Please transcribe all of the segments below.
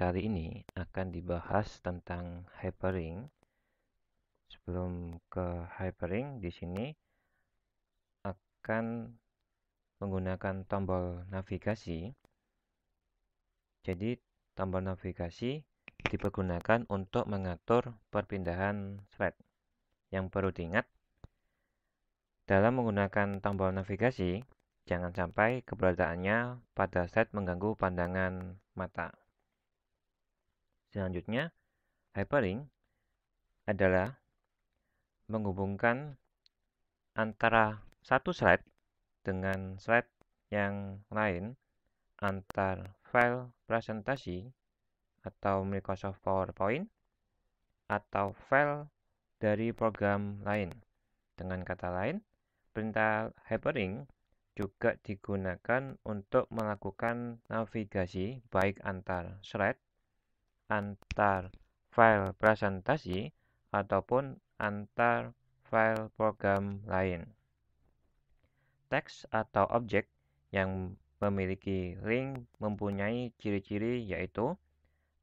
kali ini akan dibahas tentang hyperlink. Sebelum ke hyperlink, di sini akan menggunakan tombol navigasi. Jadi, tombol navigasi dipergunakan untuk mengatur perpindahan thread. Yang perlu diingat, dalam menggunakan tombol navigasi, jangan sampai keberadaannya pada set mengganggu pandangan mata. Selanjutnya, hyperlink adalah menghubungkan antara satu slide dengan slide yang lain antar file presentasi atau Microsoft PowerPoint atau file dari program lain. Dengan kata lain, perintah hyperlink juga digunakan untuk melakukan navigasi baik antar slide antar file presentasi ataupun antar file program lain. Teks atau objek yang memiliki link mempunyai ciri-ciri yaitu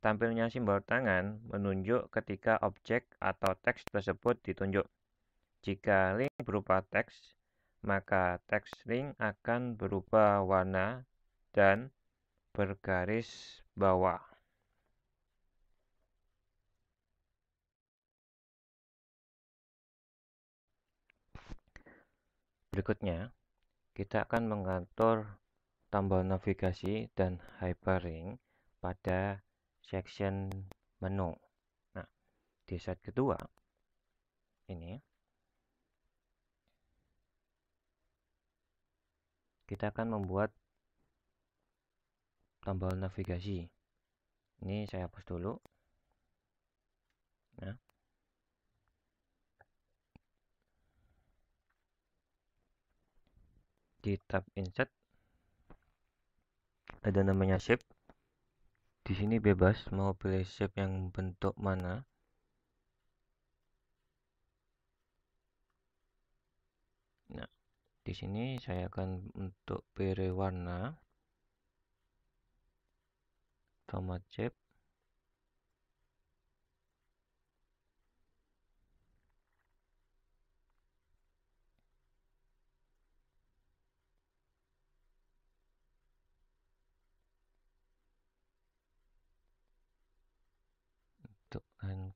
tampilnya simbol tangan menunjuk ketika objek atau teks tersebut ditunjuk. Jika link berupa teks, maka teks link akan berupa warna dan bergaris bawah. Berikutnya, kita akan mengatur tombol navigasi dan hyperlink pada section menu. Nah, di set kedua ini kita akan membuat tombol navigasi. Ini saya hapus dulu. Nah, di tab insert ada namanya shape di sini bebas mau pilih shape yang bentuk mana nah di sini saya akan untuk pilih warna format shape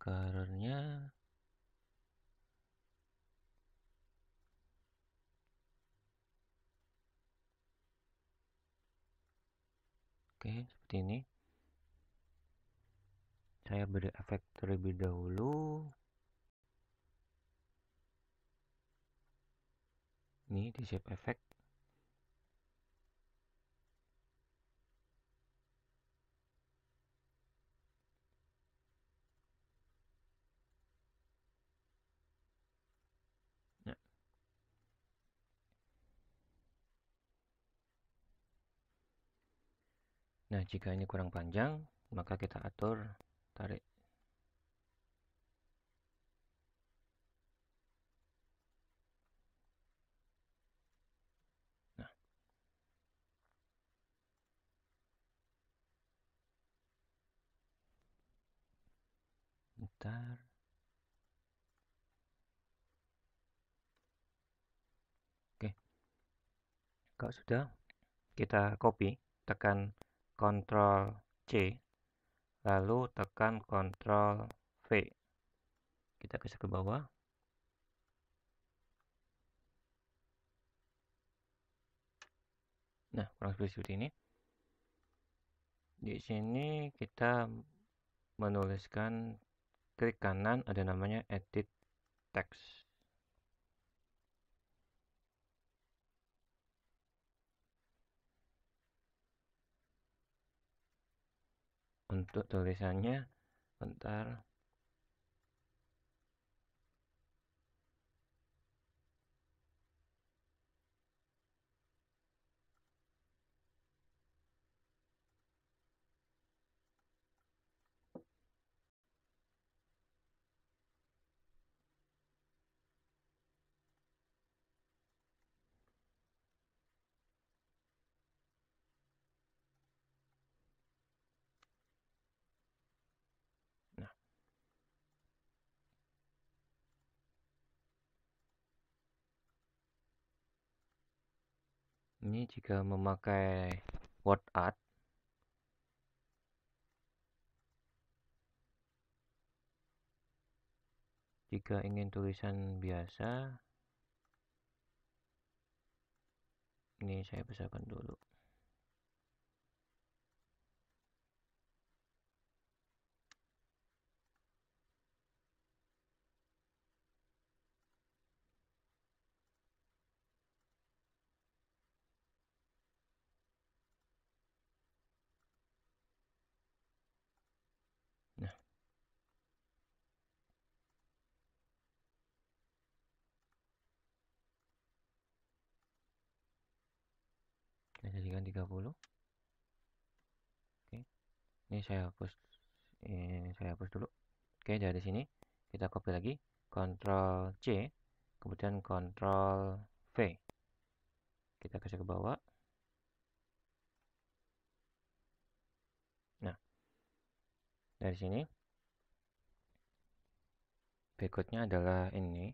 karena oke seperti ini saya beri efek terlebih dahulu ini di shape effect Nah, jika ini kurang panjang, maka kita atur tarik. Nah. Oke. Kalau sudah, kita copy, tekan Ctrl C lalu tekan Ctrl V kita geser ke bawah nah kurang lebih seperti ini di sini kita menuliskan klik kanan ada namanya edit text untuk tulisannya bentar ini jika memakai word art jika ingin tulisan biasa ini saya besarkan dulu jadikan 30 oke ini saya hapus ini saya hapus dulu oke dari sini kita copy lagi Ctrl C kemudian Ctrl V kita geser ke bawah nah dari sini berikutnya adalah ini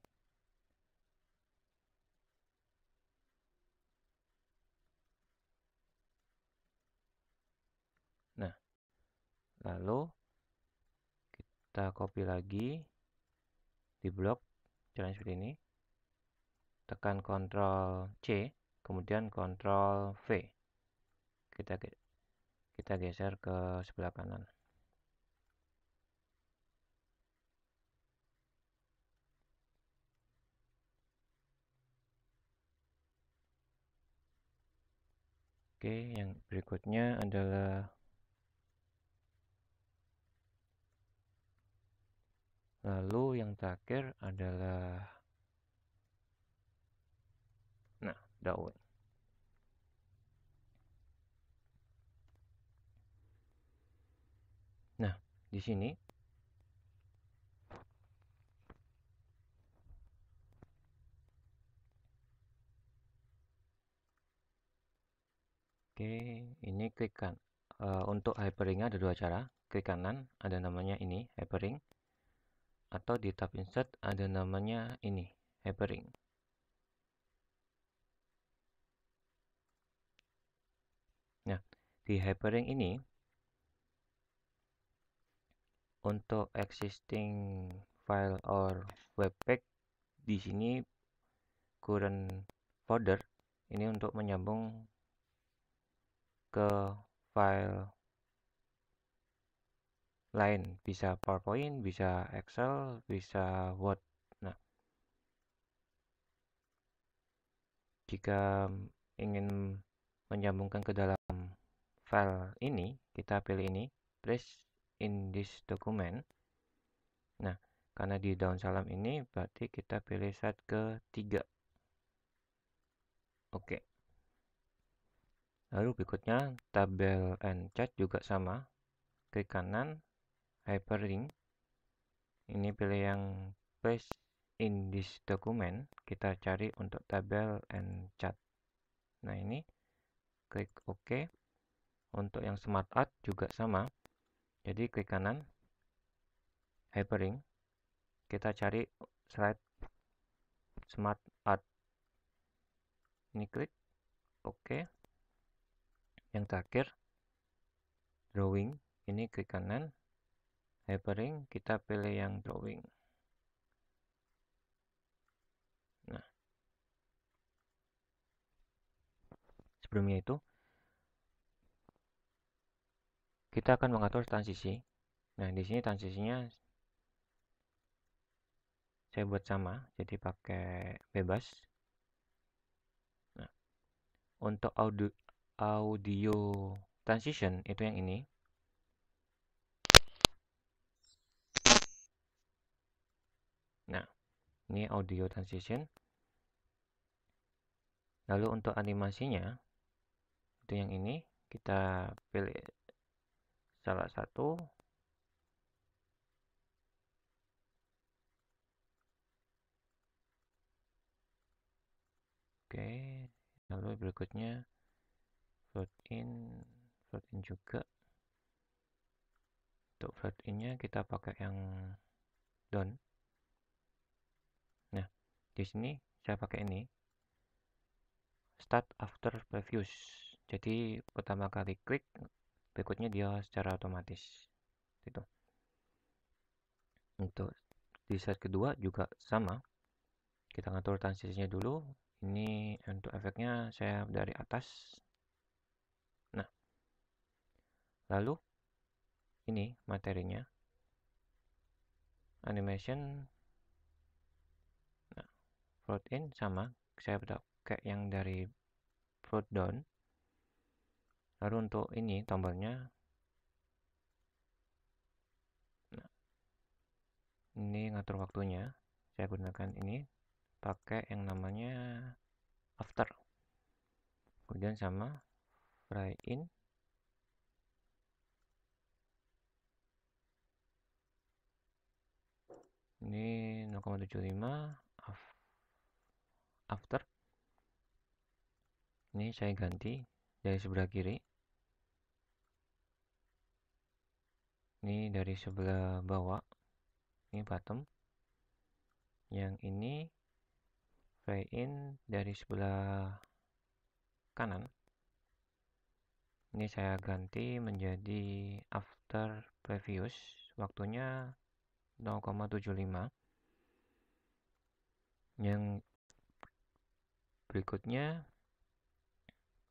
lalu kita copy lagi di blok jalan seperti ini tekan Ctrl C kemudian Ctrl V kita kita geser ke sebelah kanan Oke, yang berikutnya adalah Lalu yang terakhir adalah nah, daun. Nah, di sini Oke, ini klik kan. Uh, untuk hyperlinknya ada dua cara. Klik kanan, ada namanya ini, hyperlink atau di tab insert ada namanya ini hyperlink nah di hyperlink ini untuk existing file or web di sini current folder ini untuk menyambung ke file lain, bisa PowerPoint, bisa Excel, bisa Word. Nah, jika ingin menyambungkan ke dalam file ini, kita pilih ini, place in this document. Nah, karena di daun salam ini berarti kita pilih set ke Oke. Lalu berikutnya tabel and chart juga sama. Klik kanan, hyperlink ini pilih yang paste in this document kita cari untuk tabel and chart nah ini klik OK untuk yang smart art juga sama jadi klik kanan hyperlink kita cari slide smart art ini klik OK yang terakhir drawing ini klik kanan Hyperlink kita pilih yang drawing. Nah. Sebelumnya itu kita akan mengatur transisi. Nah, di sini transisinya saya buat sama, jadi pakai bebas. Nah, untuk audio audio transition itu yang ini ini audio transition lalu untuk animasinya itu yang ini kita pilih salah satu oke lalu berikutnya float in float in juga untuk float innya kita pakai yang down di sini saya pakai ini start after previous jadi pertama kali klik berikutnya dia secara otomatis itu untuk di set kedua juga sama kita ngatur transisinya dulu ini untuk efeknya saya dari atas nah lalu ini materinya animation float in sama saya pakai yang dari float down lalu untuk ini tombolnya nah, ini ngatur waktunya saya gunakan ini pakai yang namanya after kemudian sama fry in ini 0,75 after ini saya ganti dari sebelah kiri ini dari sebelah bawah ini bottom yang ini fade in dari sebelah kanan ini saya ganti menjadi after previous waktunya 0,75 yang Berikutnya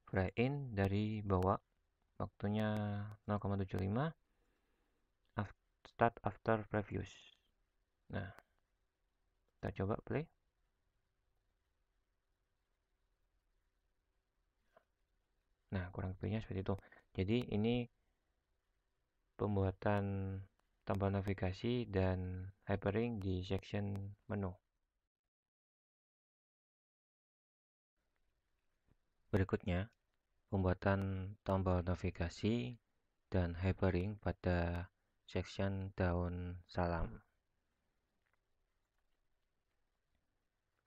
fry dari bawah waktunya 0,75 start after previews. Nah, kita coba play. Nah, kurang lebihnya seperti itu. Jadi ini pembuatan tombol navigasi dan hyperlink di section menu. Berikutnya, pembuatan tombol navigasi dan hyperlink pada section daun salam.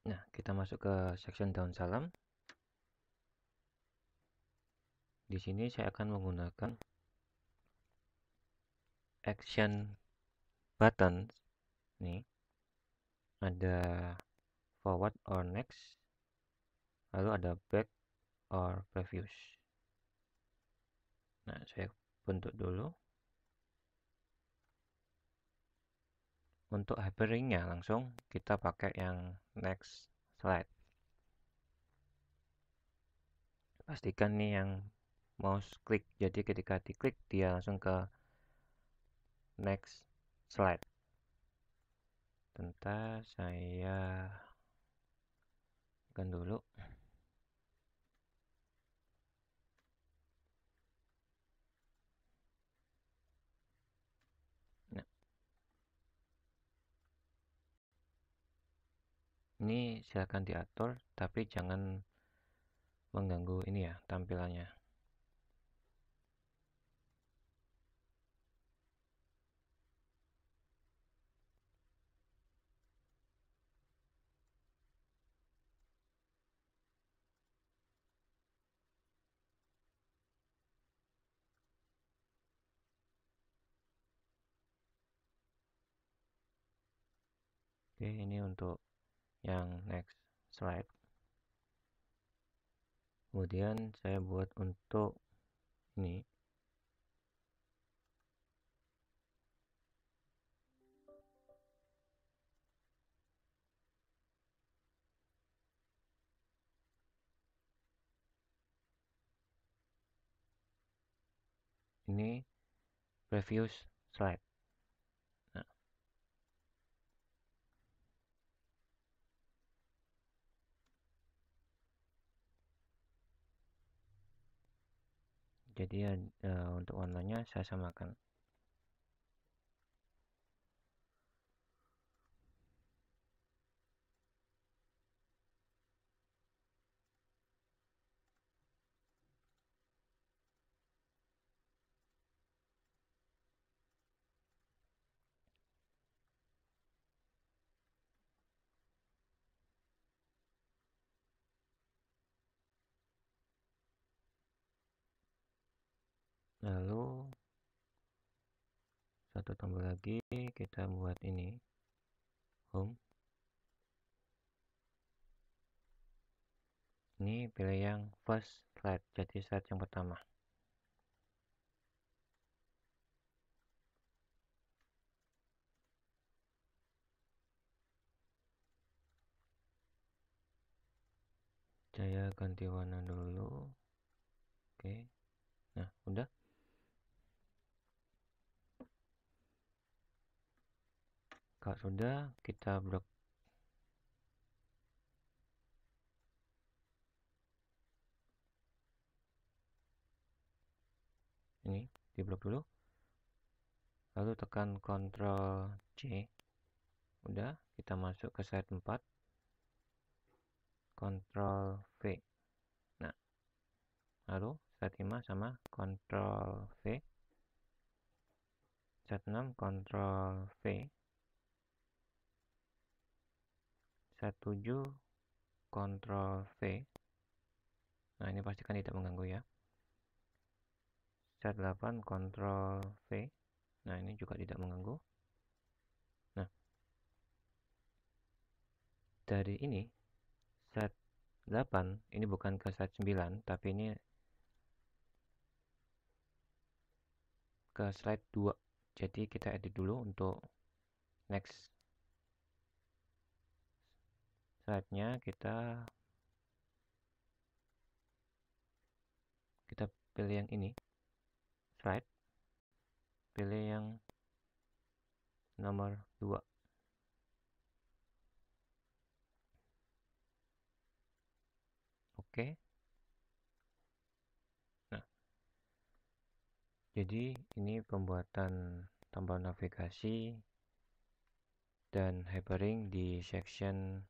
Nah, kita masuk ke section daun salam. Di sini saya akan menggunakan action button nih. Ada forward or next. Lalu ada back or previous nah saya bentuk dulu untuk hyperlinknya langsung kita pakai yang next slide pastikan nih yang mouse klik jadi ketika diklik dia langsung ke next slide bentar saya kan dulu ini silahkan diatur tapi jangan mengganggu ini ya tampilannya Oke, ini untuk yang next slide kemudian saya buat untuk ini ini previous slide jadi uh, untuk warnanya saya samakan lalu satu tombol lagi kita buat ini home ini pilih yang first slide jadi slide yang pertama saya ganti warna dulu oke nah udah kalau sudah kita blok ini di blok dulu lalu tekan Ctrl C udah kita masuk ke slide 4 Ctrl V nah lalu slide 5 sama Ctrl V slide 6 Ctrl V 17 kontrol V nah ini pastikan tidak mengganggu ya 18 control V nah ini juga tidak mengganggu nah dari ini set 8 ini bukan ke set 9 tapi ini ke slide 2 jadi kita edit dulu untuk next slide-nya kita kita pilih yang ini slide pilih yang nomor 2 oke nah jadi ini pembuatan tombol navigasi dan hyperlink di section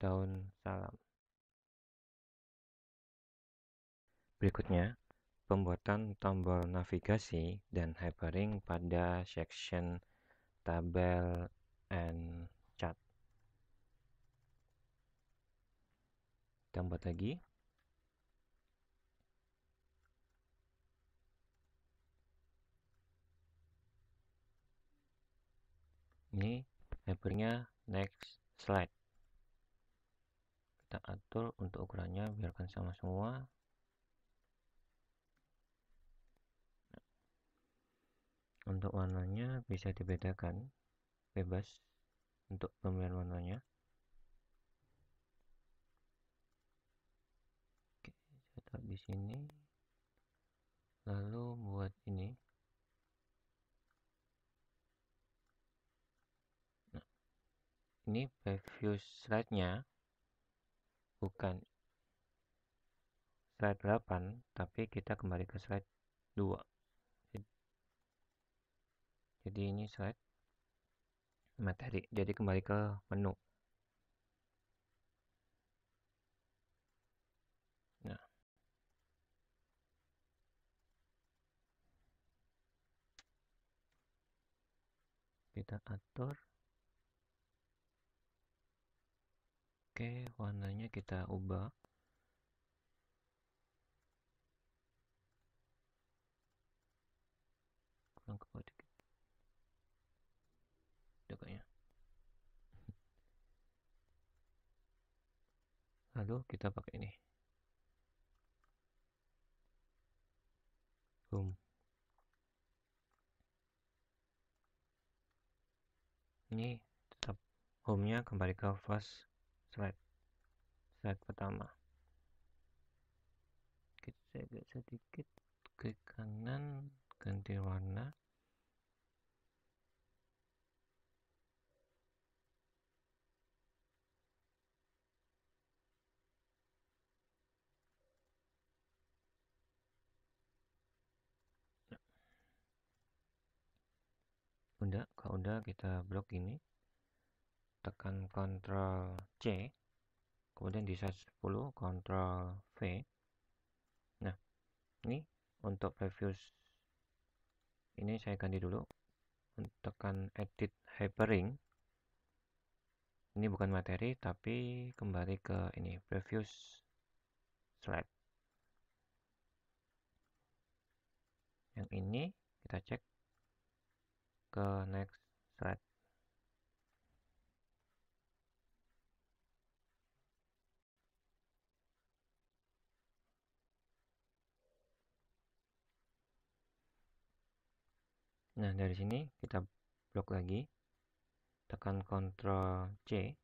daun salam. Berikutnya, pembuatan tombol navigasi dan hyperlink pada section tabel and chart. Kita lagi. Ini hypernya next slide kita atur untuk ukurannya biarkan sama semua untuk warnanya bisa dibedakan bebas untuk pemilihan warnanya oke saya taruh di sini lalu buat ini nah, ini preview slide-nya bukan slide 8 tapi kita kembali ke slide 2 jadi ini slide materi jadi kembali ke menu nah. kita atur Oke, warnanya kita ubah. Kurang kepo dikit. Udah ya? Lalu kita pakai ini. Boom. Ini tetap home-nya kembali ke first slide slide pertama kita agak sedikit ke kanan ganti warna udah kalau udah kita blok ini tekan Ctrl C kemudian di size 10 Ctrl V nah ini untuk previous ini saya ganti dulu tekan edit hyperlink ini bukan materi tapi kembali ke ini previous slide yang ini kita cek ke next slide Nah, dari sini kita blok lagi. Tekan Ctrl C.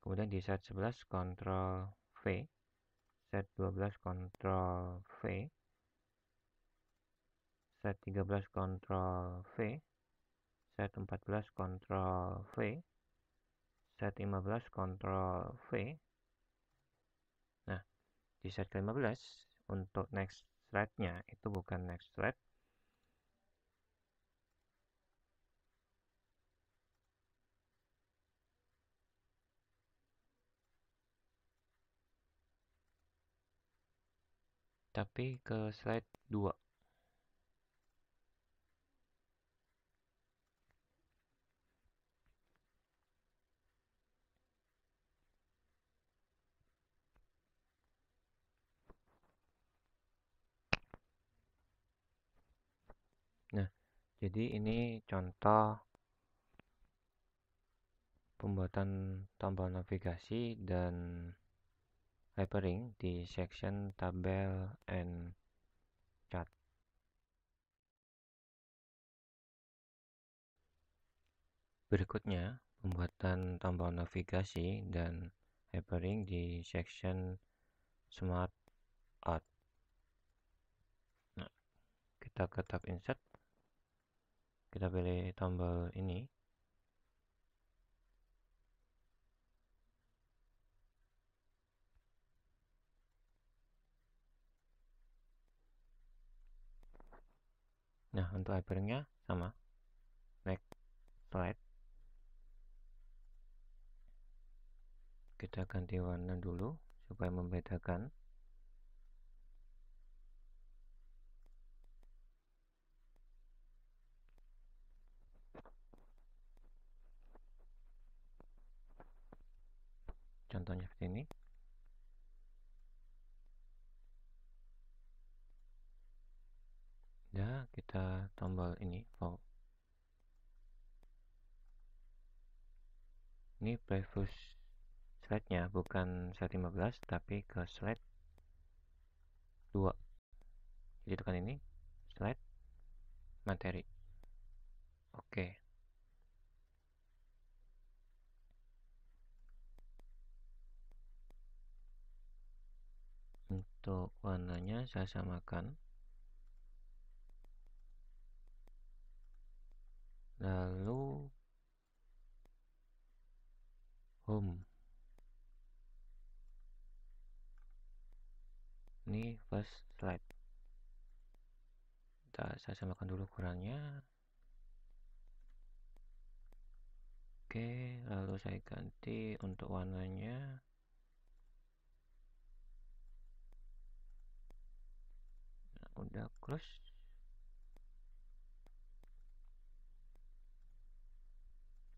Kemudian di set 11 Ctrl V. Set 12 Ctrl V. Set 13 Ctrl V. Set 14 Ctrl V. Set 15 Ctrl V. Nah, di set 15 untuk next thread-nya itu bukan next thread tapi ke slide 2 Nah, jadi ini contoh pembuatan tombol navigasi dan Hyperlink di section tabel and chart. Berikutnya, pembuatan tombol navigasi dan hyperlink di section smart art. Nah, kita tab insert. Kita pilih tombol ini Nah, untuk hypernya sama. Next slide. Kita ganti warna dulu supaya membedakan. Contohnya seperti ini. ya kita tombol ini oh. ini previous slide nya bukan slide 15 tapi ke slide 2 jadi tekan ini slide materi oke untuk warnanya saya samakan lalu nah, home ini first slide kita saya samakan dulu ukurannya oke lalu saya ganti untuk warnanya nah, udah close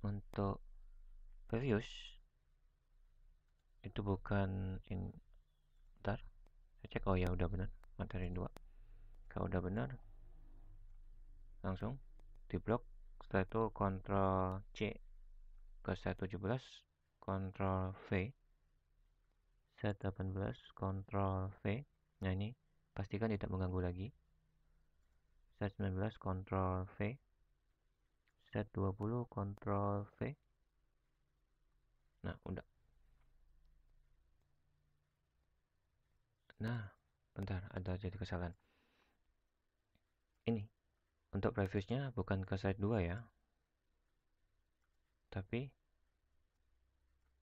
untuk previous itu bukan in ntar saya cek oh ya udah benar materi 2 kalau udah benar langsung di blok setelah itu kontrol C ke set 17 kontrol V set 18 kontrol V nah ini pastikan tidak mengganggu lagi set 19 kontrol V Z20 control V nah udah nah bentar ada jadi kesalahan ini untuk previewsnya bukan ke slide 2 ya tapi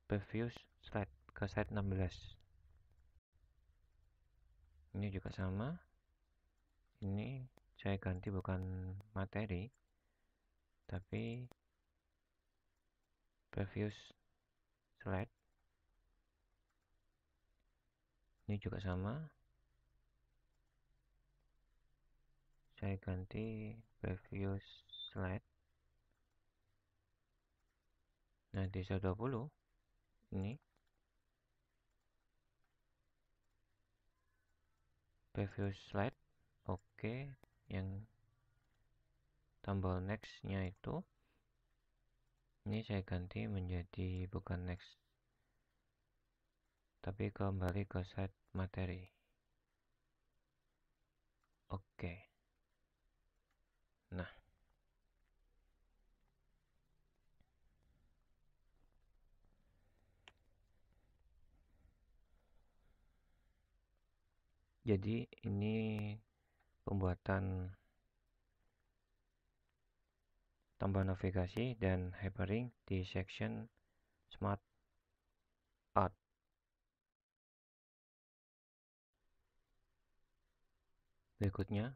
previews slide ke slide 16 ini juga sama ini saya ganti bukan materi tapi previous slide ini juga sama saya ganti previous slide nah di 20 ini previous slide oke okay. yang tombol next nya itu ini saya ganti menjadi bukan next tapi kembali ke set materi oke nah jadi ini pembuatan tombol navigasi dan hyperlink di section Smart Art. Berikutnya,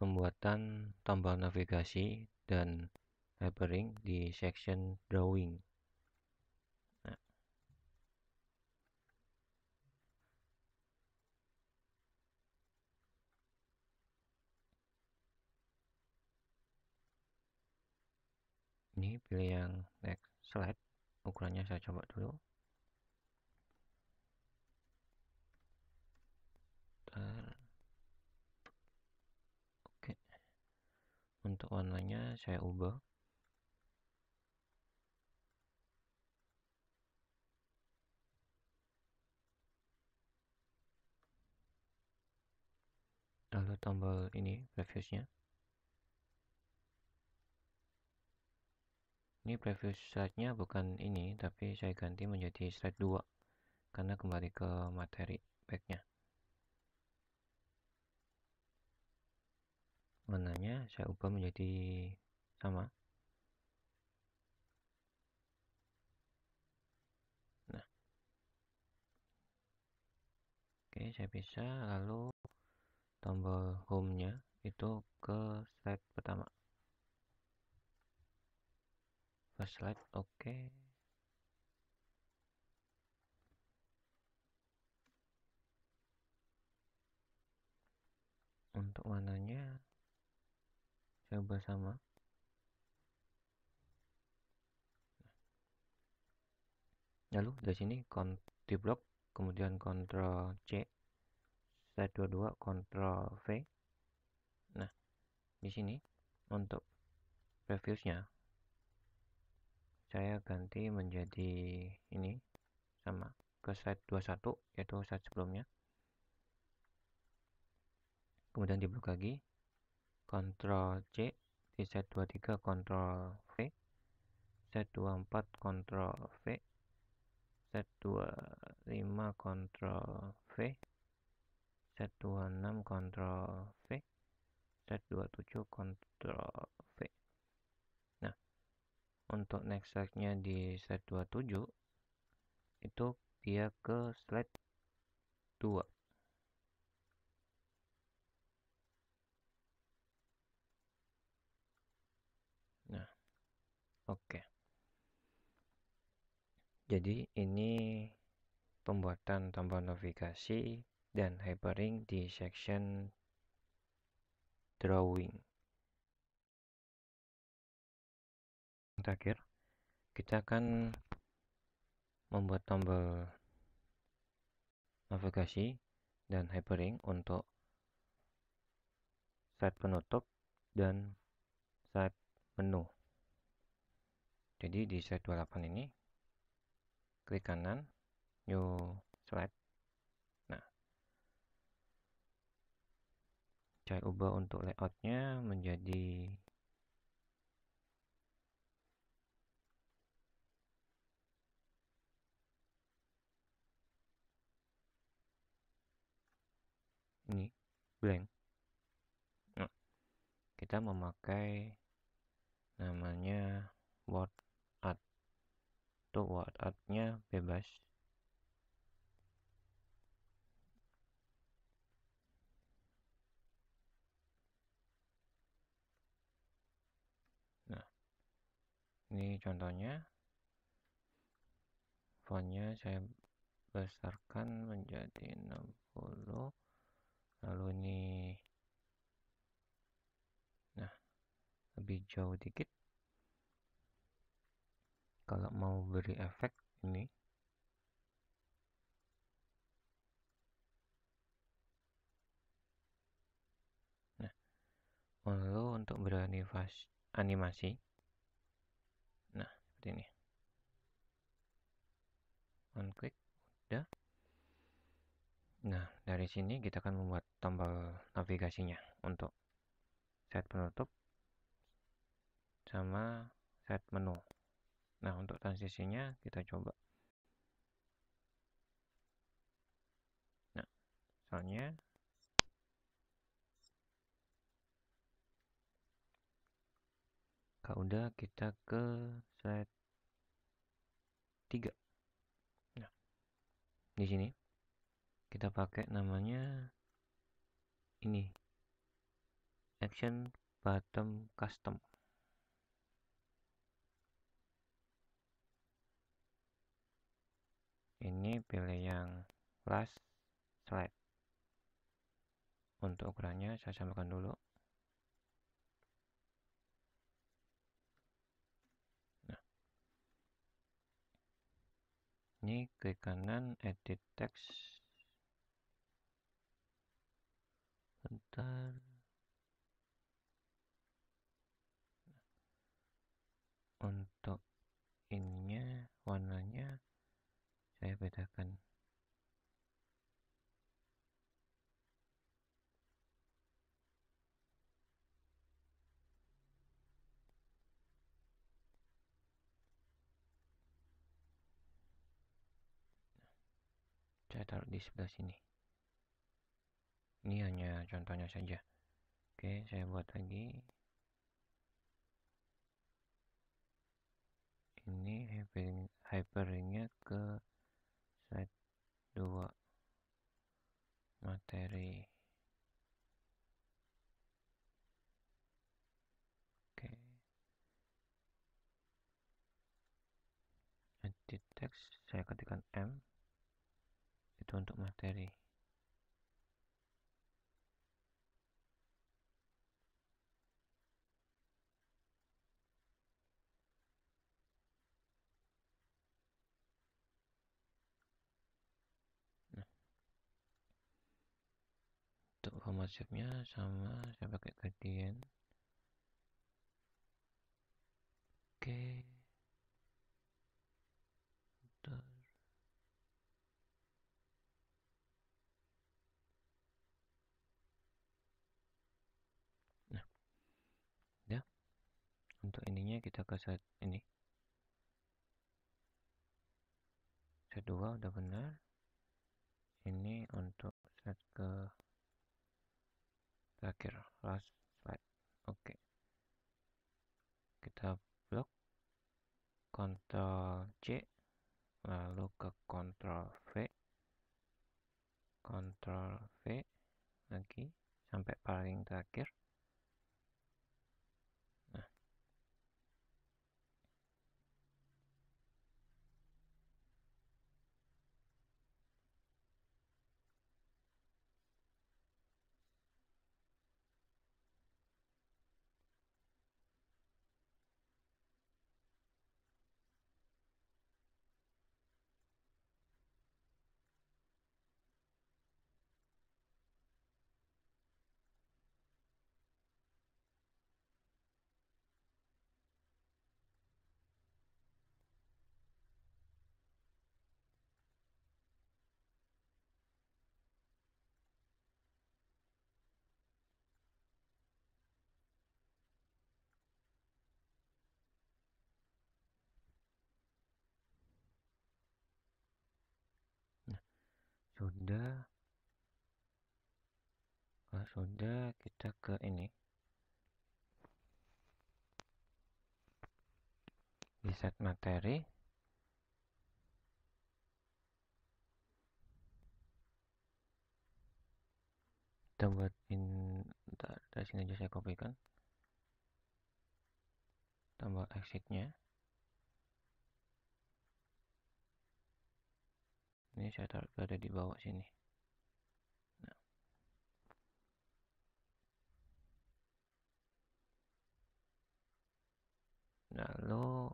pembuatan tombol navigasi dan hyperlink di section Drawing. ini pilih yang next slide ukurannya saya coba dulu oke untuk warnanya saya ubah lalu tombol ini previewsnya ini preview slide-nya bukan ini tapi saya ganti menjadi slide 2 karena kembali ke materi pack-nya warnanya saya ubah menjadi sama nah oke saya bisa lalu tombol home-nya itu ke slide pertama Slide, oke okay. untuk warnanya coba sama nah, lalu dari sini di block, kemudian Ctrl C dua dua, Ctrl V nah di sini untuk previewsnya saya ganti menjadi ini sama ke slide 21 yaitu slide sebelumnya kemudian dibuka lagi Ctrl C di slide 23 Ctrl V slide 24 Ctrl V set 25 Ctrl V set 26 Ctrl V set 27 Ctrl V untuk next slide nya di slide 27 itu dia ke slide 2 nah oke okay. jadi ini pembuatan tombol navigasi dan hyperlink di section drawing terakhir kita akan membuat tombol navigasi dan hyperlink untuk site penutup dan site menu jadi di slide 28 ini klik kanan new slide nah saya ubah untuk layoutnya menjadi ini blank nah, kita memakai namanya word art untuk word artnya bebas nah ini contohnya fontnya saya besarkan menjadi 60 lalu ini nah lebih jauh dikit kalau mau beri efek ini nah lalu untuk animasi nah seperti ini one click Nah, dari sini kita akan membuat tombol navigasinya untuk set penutup sama set menu. Nah, untuk transisinya kita coba. Nah, soalnya kalau udah kita ke slide 3. Nah, di sini kita pakai namanya ini action bottom custom ini pilih yang last slide untuk ukurannya saya samakan dulu nah. ini klik kanan edit text sebentar untuk ininya warnanya saya bedakan saya taruh di sebelah sini ini hanya contohnya saja oke saya buat lagi ini hypering, hyperingnya ke slide 2 materi oke edit text saya ketikkan M itu untuk materi maksudnya sama saya pakai gradient oke okay. nah ya untuk ininya kita ke set ini set 2 udah benar ini untuk set ke terakhir last slide oke okay. kita blok Ctrl C lalu ke Ctrl V Ctrl V lagi sampai paling terakhir sudah kalau sudah kita ke ini reset materi kita buatin dari sini aja saya copy kan, tambah exitnya ini saya taruh ada di bawah sini nah. lalu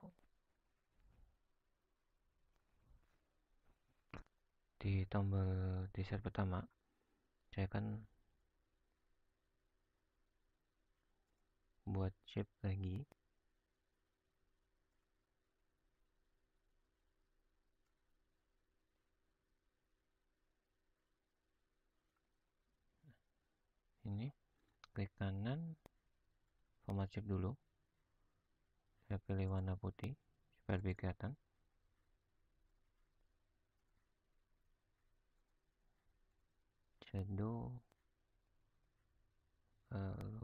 di tombol desert pertama saya akan buat shape lagi klik kanan format shape dulu saya pilih warna putih supaya lebih kelihatan shadow uh,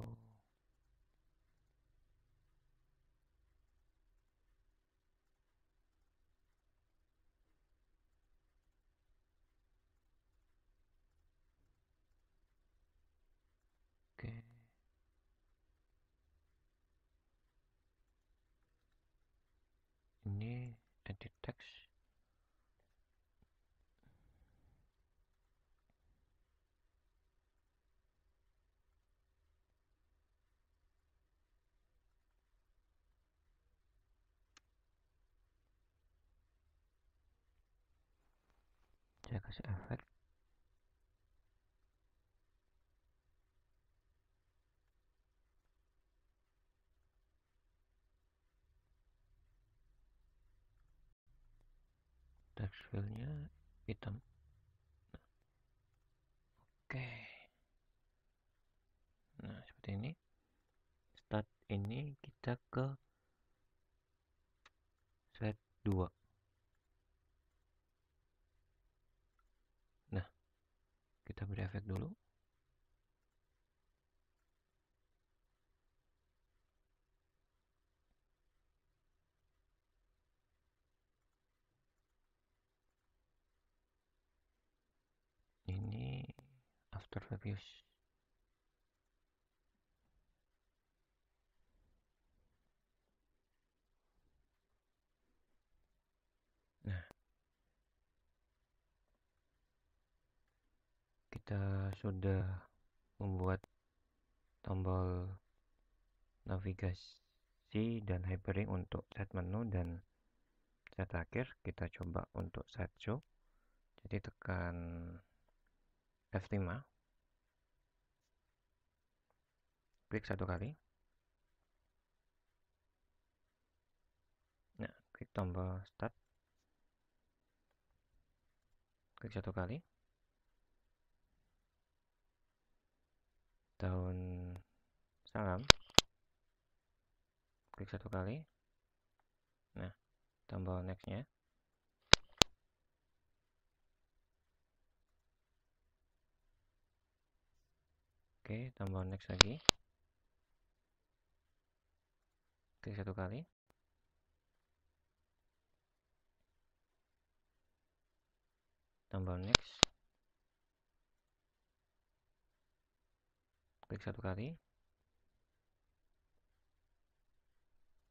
edit text saya kasih efek dark hitam oke nah seperti ini start ini kita ke set 2 nah kita beri efek dulu nah kita sudah membuat tombol navigasi dan hyperlink untuk set menu dan set akhir kita coba untuk set show jadi tekan F5 klik satu kali nah klik tombol start klik satu kali tahun salam klik satu kali nah tombol nextnya Oke, tombol next lagi klik satu kali tombol next klik satu kali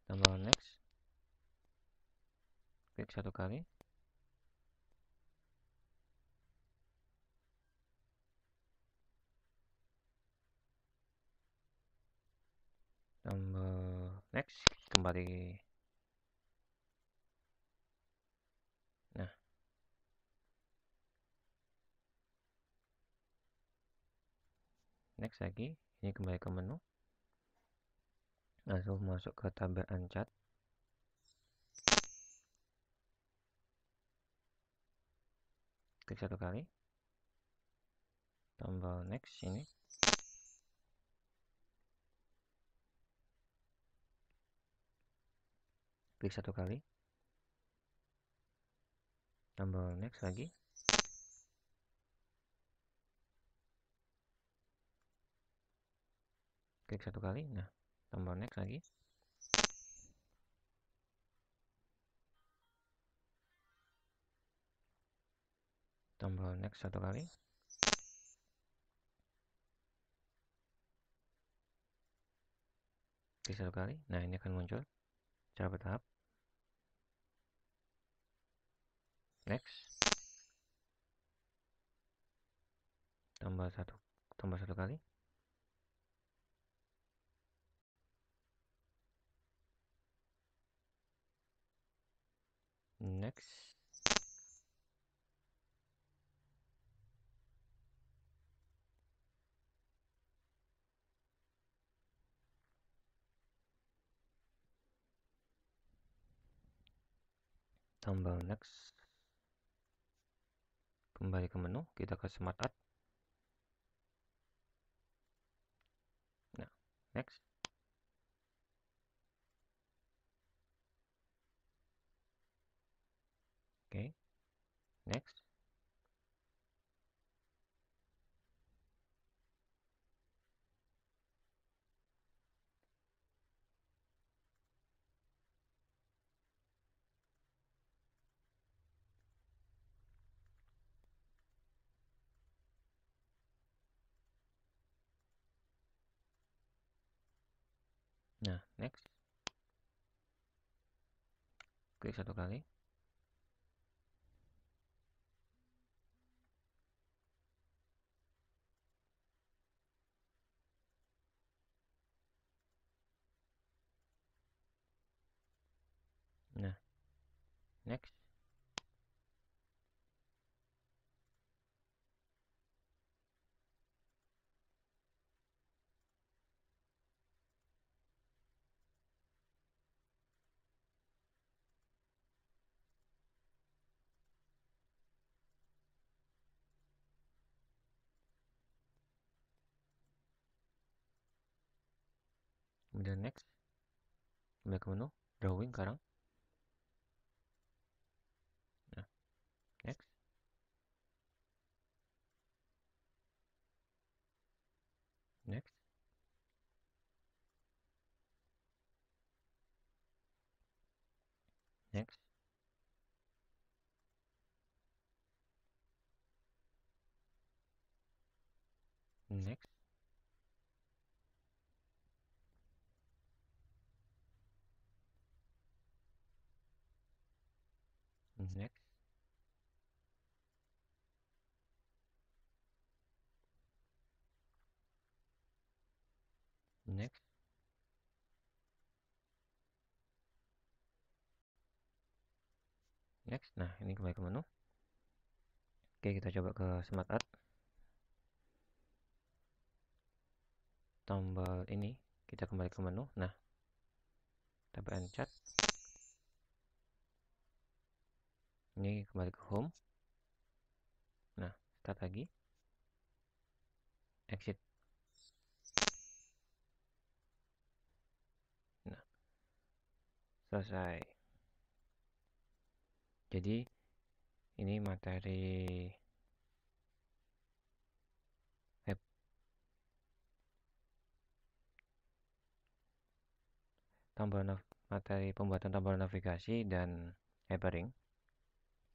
tombol next klik satu kali tombol next kembali nah next lagi ini kembali ke menu langsung masuk ke tabel ancat klik satu kali tombol next ini klik satu kali tombol next lagi klik satu kali nah tombol next lagi tombol next satu kali klik satu kali nah ini akan muncul cara bertahap next tambah satu tambah satu kali next tambah next kembali ke menu kita ke smart art nah next oke okay. next nah next klik satu kali nah, next kemudian next kembali ke menu drawing sekarang nah next next next next Mhm. next, next, Next, nah ini kembali ke menu. Oke, kita coba ke Smart Art. Tombol ini, kita kembali ke menu. Nah, kita chat. ini kembali ke home nah start lagi exit nah selesai jadi ini materi web materi pembuatan tombol navigasi dan headering